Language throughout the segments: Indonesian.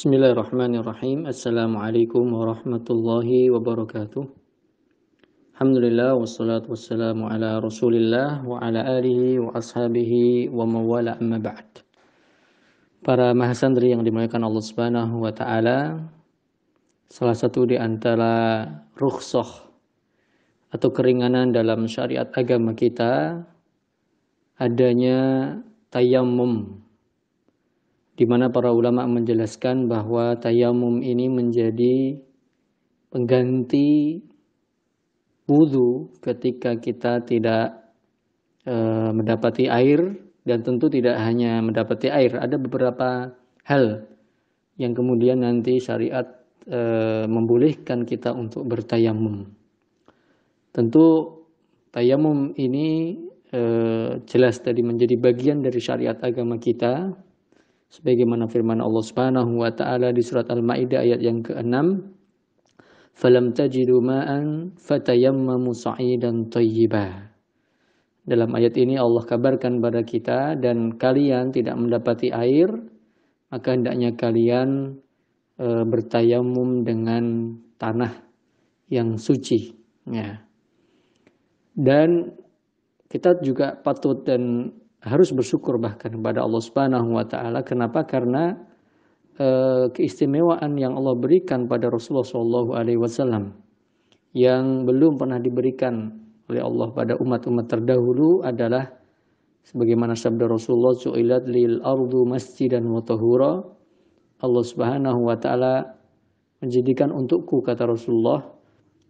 Bismillahirrahmanirrahim. Assalamualaikum warahmatullahi wabarakatuh. Alhamdulillah wassalatu wassalamu ala Rasulillah wa ala alihi wa ashabihi wa mawala amma ba'd. Para mahasandri yang dimuliakan Allah Subhanahu wa taala, salah satu di antara rukhsah atau keringanan dalam syariat agama kita adanya tayamum di mana para ulama menjelaskan bahwa tayamum ini menjadi pengganti wudhu ketika kita tidak e, mendapati air dan tentu tidak hanya mendapati air ada beberapa hal yang kemudian nanti syariat e, membolehkan kita untuk bertayamum tentu tayamum ini e, jelas tadi menjadi bagian dari syariat agama kita sebagaimana firman Allah Subhanahu wa taala di surat Al-Maidah ayat yang ke-6 falam tajidu ma'an fatayammamu sa'idan thayyiba dalam ayat ini Allah kabarkan pada kita dan kalian tidak mendapati air maka hendaknya kalian e, bertayamum dengan tanah yang suci ya dan kita juga patut dan harus bersyukur bahkan kepada Allah Subhanahu wa taala. Kenapa? Karena e, keistimewaan yang Allah berikan pada Rasulullah SAW alaihi wasallam yang belum pernah diberikan oleh Allah pada umat-umat terdahulu adalah sebagaimana sabda Rasulullah su'ilat lil ardu masjidan wa tahura. Allah Subhanahu wa taala menjadikan untukku kata Rasulullah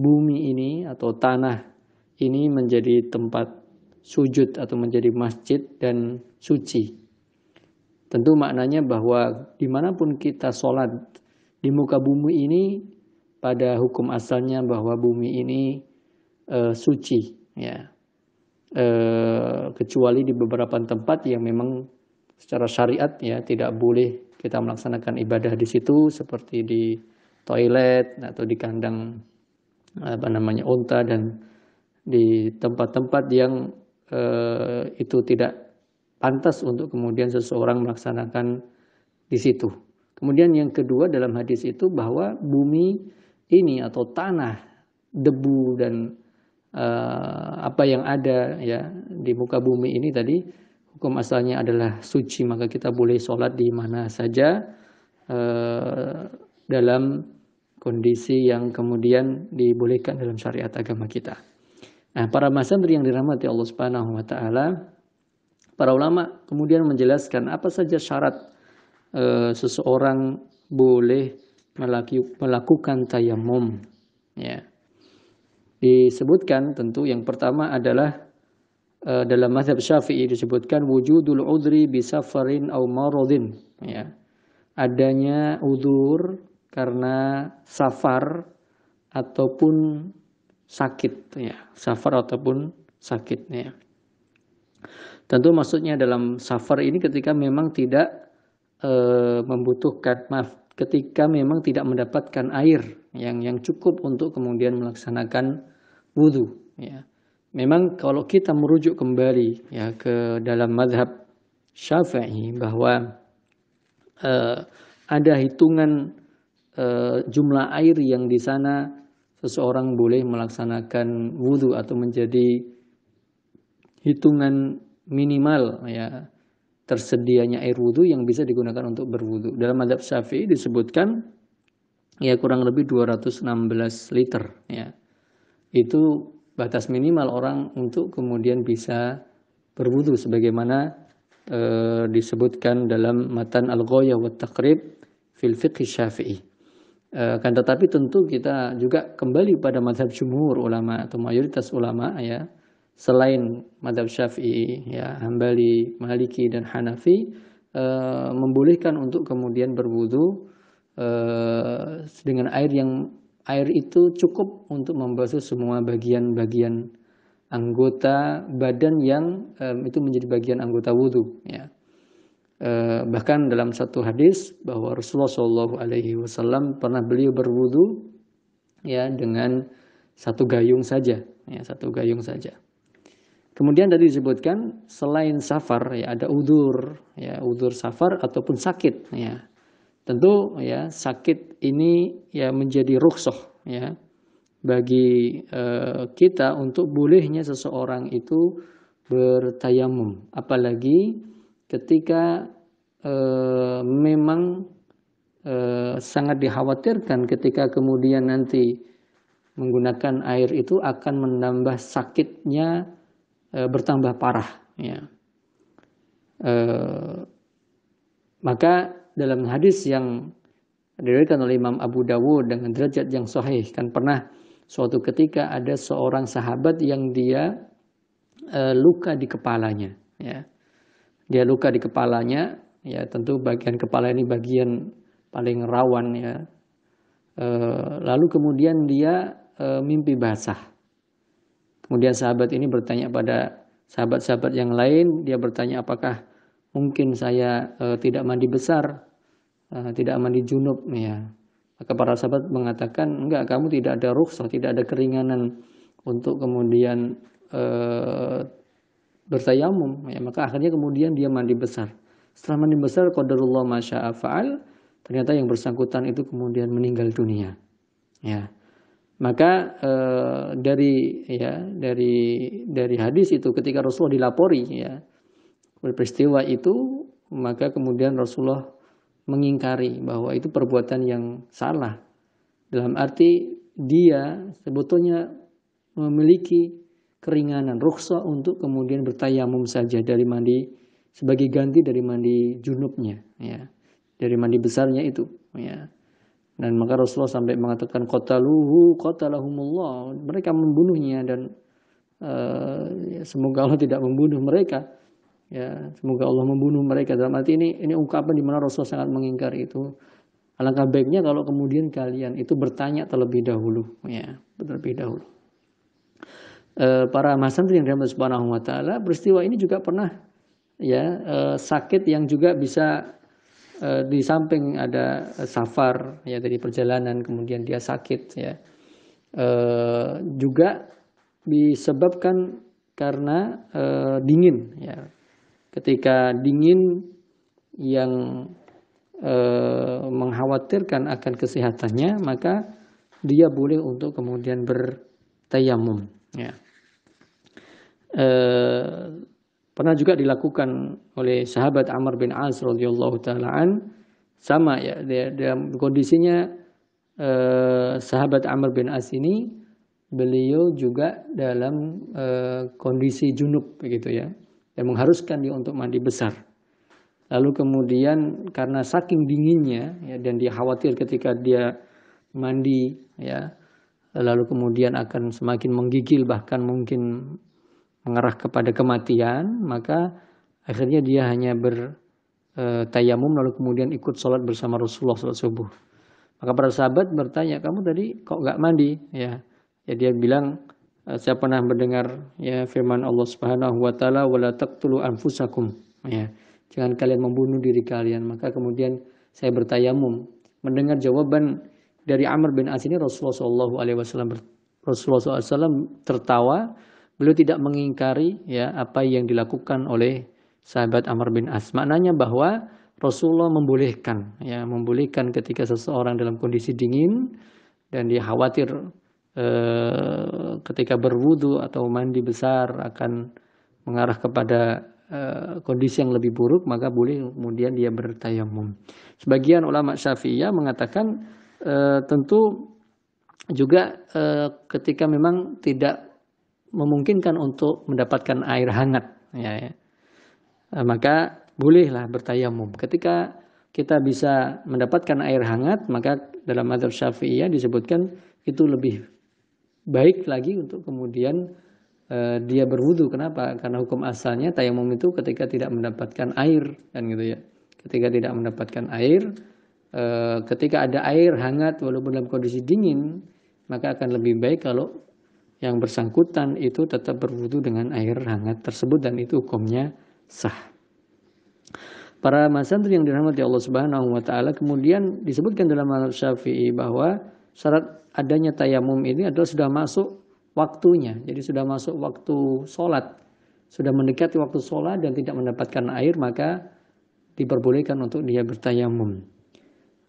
bumi ini atau tanah ini menjadi tempat sujud atau menjadi masjid dan suci. Tentu maknanya bahwa dimanapun kita sholat di muka bumi ini pada hukum asalnya bahwa bumi ini e, suci ya e, kecuali di beberapa tempat yang memang secara syariat ya tidak boleh kita melaksanakan ibadah di situ seperti di toilet atau di kandang apa namanya unta dan di tempat-tempat yang Eh, itu tidak pantas untuk kemudian seseorang melaksanakan di situ. Kemudian yang kedua dalam hadis itu bahwa bumi ini atau tanah, debu dan uh, apa yang ada ya di muka bumi ini tadi hukum asalnya adalah suci maka kita boleh sholat di mana saja uh, dalam kondisi yang kemudian dibolehkan dalam syariat agama kita. Nah, para masandri yang dirahmati Allah Subhanahu wa taala, para ulama kemudian menjelaskan apa saja syarat e, seseorang boleh melakukan tayamum, ya. Disebutkan tentu yang pertama adalah e, dalam mazhab Syafi'i disebutkan wujudul udri safarin au maradin, ya. Adanya udur karena safar ataupun sakit ya suffer ataupun sakitnya. ya tentu maksudnya dalam suffer ini ketika memang tidak e, membutuhkan maaf ketika memang tidak mendapatkan air yang yang cukup untuk kemudian melaksanakan wudhu ya memang kalau kita merujuk kembali ya ke dalam madhab syafi'i bahwa e, ada hitungan e, jumlah air yang di sana seseorang boleh melaksanakan wudhu atau menjadi hitungan minimal ya tersedianya air wudhu yang bisa digunakan untuk berwudhu. Dalam madhab syafi'i disebutkan ya kurang lebih 216 liter ya. Itu batas minimal orang untuk kemudian bisa berwudhu sebagaimana e, disebutkan dalam matan al ghoyah wa taqrib fil fiqh syafi'i. Eh, kan tetapi tentu kita juga kembali pada madhab jumhur ulama atau mayoritas ulama ya selain madhab syafi'i ya hambali maliki dan hanafi e, membolehkan untuk kemudian berwudu e, dengan air yang air itu cukup untuk membasuh semua bagian-bagian anggota badan yang e, itu menjadi bagian anggota wudhu ya Eh, bahkan dalam satu hadis bahwa Rasulullah Shallallahu Alaihi Wasallam pernah beliau berwudu ya dengan satu gayung saja ya satu gayung saja kemudian tadi disebutkan selain safar ya ada udur ya udur safar ataupun sakit ya tentu ya sakit ini ya menjadi rukhsah ya bagi eh, kita untuk bolehnya seseorang itu bertayamum apalagi ketika e, memang e, sangat dikhawatirkan ketika kemudian nanti menggunakan air itu akan menambah sakitnya e, bertambah parah ya. e, maka dalam hadis yang diriwayatkan oleh Imam Abu Dawud dengan derajat yang sahih kan pernah suatu ketika ada seorang sahabat yang dia e, luka di kepalanya ya dia luka di kepalanya ya tentu bagian kepala ini bagian paling rawan ya e, lalu kemudian dia e, mimpi basah kemudian sahabat ini bertanya pada sahabat-sahabat yang lain dia bertanya apakah mungkin saya e, tidak mandi besar e, tidak mandi junub ya maka para sahabat mengatakan enggak kamu tidak ada rukhsah tidak ada keringanan untuk kemudian e, bertayamum ya maka akhirnya kemudian dia mandi besar setelah mandi besar qadarullah masya faal ternyata yang bersangkutan itu kemudian meninggal dunia ya maka e, dari ya dari dari hadis itu ketika Rasulullah dilapori ya peristiwa itu maka kemudian Rasulullah mengingkari bahwa itu perbuatan yang salah dalam arti dia sebetulnya memiliki keringanan rukhsah untuk kemudian bertayamum saja dari mandi sebagai ganti dari mandi junubnya ya dari mandi besarnya itu ya dan maka Rasulullah sampai mengatakan kota qataluhu qatalahumullah mereka membunuhnya dan uh, ya, semoga Allah tidak membunuh mereka ya semoga Allah membunuh mereka dalam arti ini ini ungkapan di mana Rasulullah sangat mengingkari itu alangkah baiknya kalau kemudian kalian itu bertanya terlebih dahulu ya terlebih dahulu Eh, para masantri yang dirahmati Subhanahu wa taala, peristiwa ini juga pernah ya eh, sakit yang juga bisa eh, di samping ada safar ya dari perjalanan kemudian dia sakit ya. juga disebabkan karena dingin ya. Ketika dingin yang mengkhawatirkan akan kesehatannya, maka dia boleh untuk kemudian bertayamum. Ya. Eh, pernah juga dilakukan oleh sahabat Amr bin As radhiyallahu taalaan sama ya dalam kondisinya eh, sahabat Amr bin As ini beliau juga dalam eh, kondisi junub begitu ya dan mengharuskan dia untuk mandi besar. Lalu kemudian karena saking dinginnya ya, dan dia khawatir ketika dia mandi ya lalu kemudian akan semakin menggigil bahkan mungkin mengarah kepada kematian, maka akhirnya dia hanya bertayamum eh, lalu kemudian ikut sholat bersama Rasulullah sholat subuh. Maka para sahabat bertanya, kamu tadi kok nggak mandi? Ya, ya dia bilang, eh, saya pernah mendengar ya firman Allah Subhanahu wa taala wala taqtulu anfusakum ya jangan kalian membunuh diri kalian maka kemudian saya bertayamum mendengar jawaban dari Amr bin As ini Rasulullah SAW Alaihi Rasulullah SAW tertawa beliau tidak mengingkari ya apa yang dilakukan oleh sahabat Amr bin As. Maknanya bahwa Rasulullah membolehkan ya membolehkan ketika seseorang dalam kondisi dingin dan dia khawatir eh, ketika berwudu atau mandi besar akan mengarah kepada eh, kondisi yang lebih buruk maka boleh kemudian dia bertayamum. Sebagian ulama Syafi'iyah mengatakan eh, tentu juga eh, ketika memang tidak memungkinkan untuk mendapatkan air hangat ya, ya. Eh, maka bolehlah bertayamum ketika kita bisa mendapatkan air hangat maka dalam madhab syafi'iyah disebutkan itu lebih baik lagi untuk kemudian eh, dia berwudu kenapa karena hukum asalnya tayamum itu ketika tidak mendapatkan air kan gitu ya ketika tidak mendapatkan air eh, ketika ada air hangat walaupun dalam kondisi dingin maka akan lebih baik kalau yang bersangkutan itu tetap berwudu dengan air hangat tersebut dan itu hukumnya sah. Para masantri yang dirahmati Allah Subhanahu wa taala kemudian disebutkan dalam mazhab Syafi'i bahwa syarat adanya tayamum ini adalah sudah masuk waktunya. Jadi sudah masuk waktu sholat. Sudah mendekati waktu sholat dan tidak mendapatkan air maka diperbolehkan untuk dia bertayamum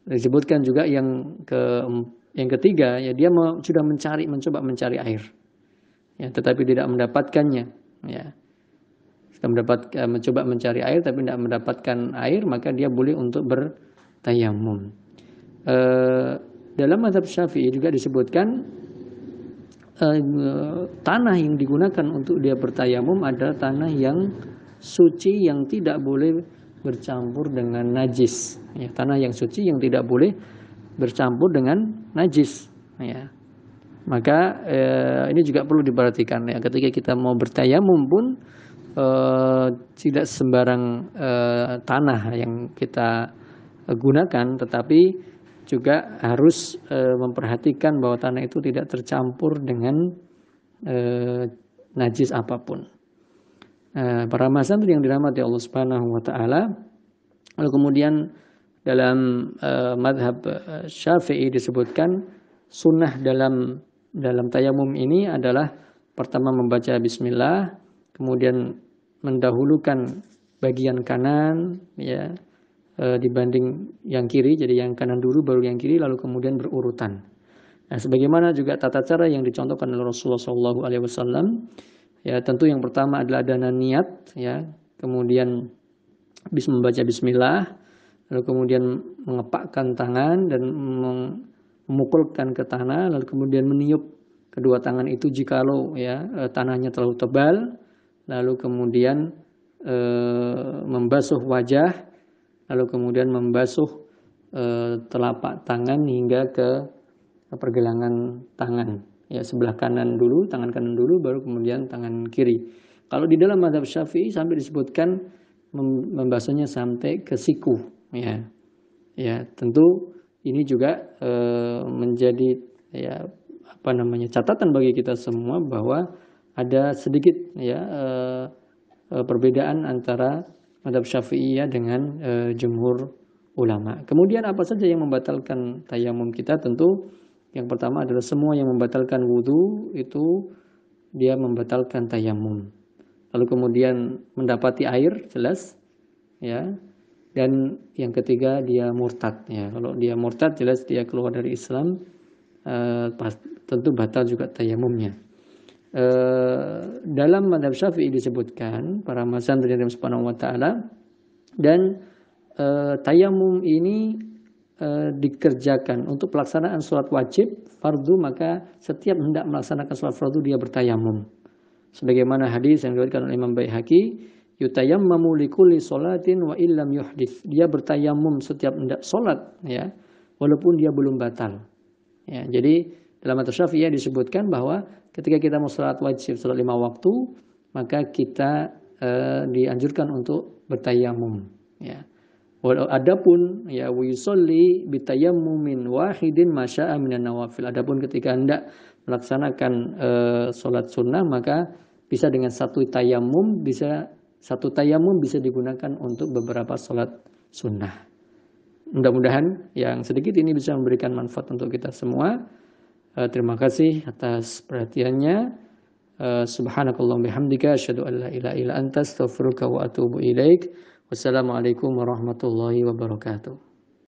disebutkan juga yang ke yang ketiga ya dia sudah mencari mencoba mencari air ya, tetapi tidak mendapatkannya. Ya. sudah mendapat, eh, mencoba mencari air tapi tidak mendapatkan air, maka dia boleh untuk bertayamum. E, eh, dalam mazhab Syafi'i juga disebutkan e, tanah yang digunakan untuk dia bertayamum adalah tanah yang suci yang tidak boleh bercampur dengan najis. Ya, tanah yang suci yang tidak boleh bercampur dengan najis. Ya. Maka eh, ini juga perlu diperhatikan ya ketika kita mau bertayamum pun eh, tidak sembarang eh, tanah yang kita eh, gunakan tetapi juga harus eh, memperhatikan bahwa tanah itu tidak tercampur dengan eh, najis apapun. E, para masan yang dirahmati Allah Subhanahu wa taala lalu kemudian dalam eh, madhab eh, Syafi'i disebutkan sunnah dalam dalam tayamum ini adalah pertama membaca bismillah, kemudian mendahulukan bagian kanan ya e, dibanding yang kiri, jadi yang kanan dulu baru yang kiri lalu kemudian berurutan. Nah, sebagaimana juga tata cara yang dicontohkan oleh Rasulullah Shallallahu alaihi wasallam, ya tentu yang pertama adalah dana niat ya, kemudian bis membaca bismillah, lalu kemudian mengepakkan tangan dan meng memukulkan ke tanah lalu kemudian meniup kedua tangan itu jikalau ya eh, tanahnya terlalu tebal lalu kemudian e, membasuh wajah lalu kemudian membasuh e, telapak tangan hingga ke pergelangan tangan ya sebelah kanan dulu tangan kanan dulu baru kemudian tangan kiri kalau di dalam madhab syafi'i sampai disebutkan membasuhnya sampai ke siku ya ya tentu ini juga e, menjadi ya apa namanya catatan bagi kita semua bahwa ada sedikit ya e, e, perbedaan antara madhab syafi'iyah dengan e, jumhur ulama. Kemudian apa saja yang membatalkan tayamum kita tentu yang pertama adalah semua yang membatalkan wudhu itu dia membatalkan tayamum. Lalu kemudian mendapati air jelas ya dan yang ketiga dia murtad ya kalau dia murtad jelas dia keluar dari Islam eh, tentu batal juga tayamumnya eh, dalam madhab syafi'i disebutkan para masan dari sepanjang subhanahu wa ta'ala dan eh, tayamum ini eh, dikerjakan untuk pelaksanaan sholat wajib fardu maka setiap hendak melaksanakan sholat fardu dia bertayamum sebagaimana hadis yang diberikan oleh Imam Baihaqi yutayammamu likulli salatin wa illam yuhdith. Dia bertayamum setiap hendak solat, ya, walaupun dia belum batal. Ya, jadi dalam mazhab Syafi'iyah disebutkan bahwa ketika kita mau salat wajib salat lima waktu, maka kita eh, dianjurkan untuk bertayamum ya. Walau adapun ya wisolli bitayamumin wahidin masya'a minan nawafil. Adapun ketika hendak melaksanakan e, eh, salat sunnah maka bisa dengan satu tayamum bisa satu tayamum bisa digunakan untuk beberapa sholat sunnah. Mudah-mudahan yang sedikit ini bisa memberikan manfaat untuk kita semua. Eh, terima kasih atas perhatiannya. Eh, subhanakallahumma bihamdika. asyhadu an la ilaha illa anta astaghfiruka wa atuubu ilaik. Wassalamualaikum warahmatullahi wabarakatuh.